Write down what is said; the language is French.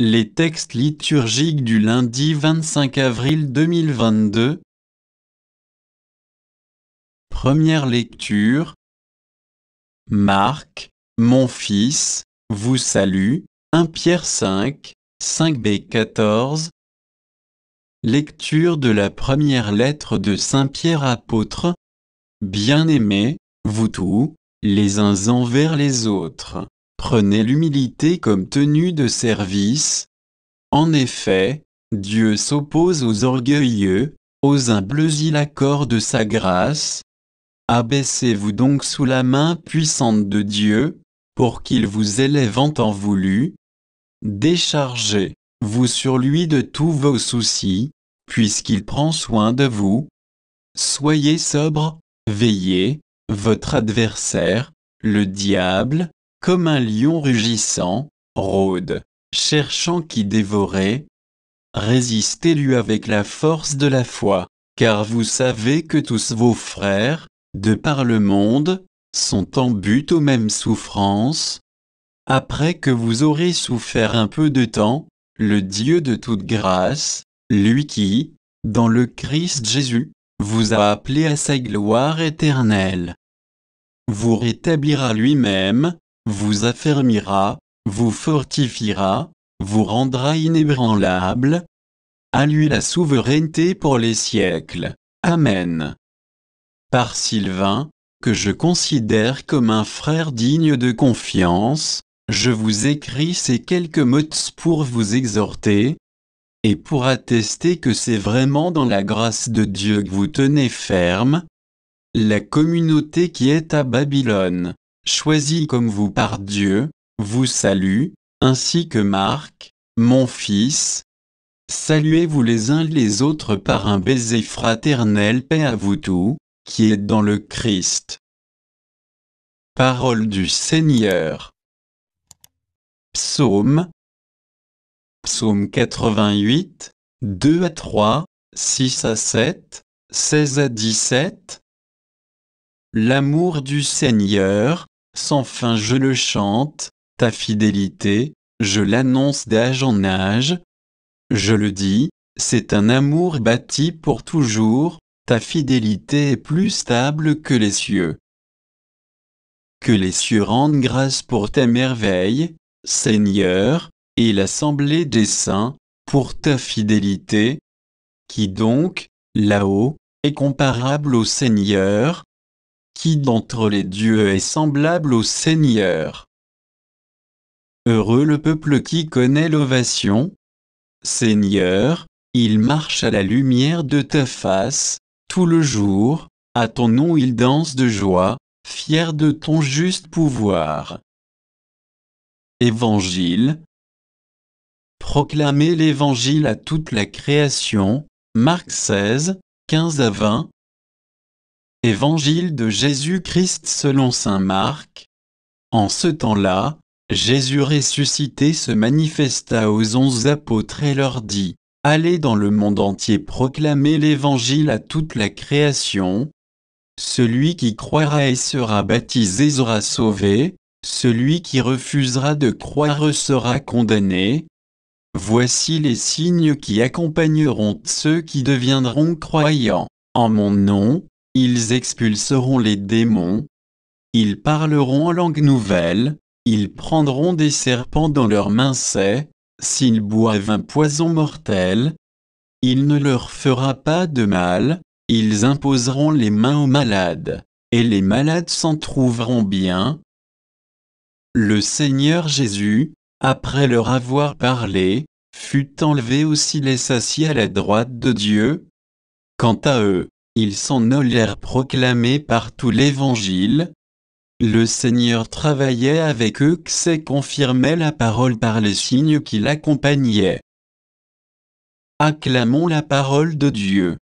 Les textes liturgiques du lundi 25 avril 2022 Première lecture Marc, mon fils, vous salue, 1 Pierre 5, 5b14 Lecture de la première lettre de Saint Pierre apôtre Bien-aimés, vous tous, les uns envers les autres. Prenez l'humilité comme tenue de service. En effet, Dieu s'oppose aux orgueilleux, aux humbles il accorde sa grâce. Abaissez-vous donc sous la main puissante de Dieu, pour qu'il vous élève en temps voulu. Déchargez-vous sur lui de tous vos soucis, puisqu'il prend soin de vous. Soyez sobre, veillez, votre adversaire, le diable, comme un lion rugissant, rôde, cherchant qui dévorer, résistez-lui avec la force de la foi, car vous savez que tous vos frères, de par le monde, sont en but aux mêmes souffrances. Après que vous aurez souffert un peu de temps, le Dieu de toute grâce, lui qui, dans le Christ Jésus, vous a appelé à sa gloire éternelle, vous rétablira lui-même, vous affermira, vous fortifiera, vous rendra inébranlable. À lui la souveraineté pour les siècles. Amen. Par Sylvain, que je considère comme un frère digne de confiance, je vous écris ces quelques mots pour vous exhorter, et pour attester que c'est vraiment dans la grâce de Dieu que vous tenez ferme, la communauté qui est à Babylone choisi comme vous par Dieu, vous salue, ainsi que Marc, mon fils. Saluez-vous les uns les autres par un baiser fraternel paix à vous tous, qui êtes dans le Christ. Parole du Seigneur. Psaume Psaume 88, 2 à 3, 6 à 7, 16 à 17 L'amour du Seigneur, sans fin je le chante, ta fidélité, je l'annonce d'âge en âge. Je le dis, c'est un amour bâti pour toujours, ta fidélité est plus stable que les cieux. Que les cieux rendent grâce pour tes merveilles, Seigneur, et l'assemblée des saints, pour ta fidélité, qui donc, là-haut, est comparable au Seigneur, qui d'entre les dieux est semblable au Seigneur Heureux le peuple qui connaît l'ovation. Seigneur, il marche à la lumière de ta face, tout le jour, à ton nom il danse de joie, fier de ton juste pouvoir. Évangile Proclamez l'Évangile à toute la création, Marc 16, 15 à 20, Évangile de Jésus-Christ selon saint Marc. En ce temps-là, Jésus ressuscité se manifesta aux onze apôtres et leur dit, Allez dans le monde entier proclamer l'Évangile à toute la création. Celui qui croira et sera baptisé sera sauvé, celui qui refusera de croire sera condamné. Voici les signes qui accompagneront ceux qui deviendront croyants. En mon nom, ils expulseront les démons. Ils parleront en langue nouvelle. Ils prendront des serpents dans leurs mains. s'ils boivent un poison mortel, il ne leur fera pas de mal. Ils imposeront les mains aux malades, et les malades s'en trouveront bien. Le Seigneur Jésus, après leur avoir parlé, fut enlevé aussi les assis à la droite de Dieu. Quant à eux, ils s'en allèrent par tout l'Évangile. Le Seigneur travaillait avec eux et confirmait la parole par les signes qui l'accompagnaient. Acclamons la parole de Dieu.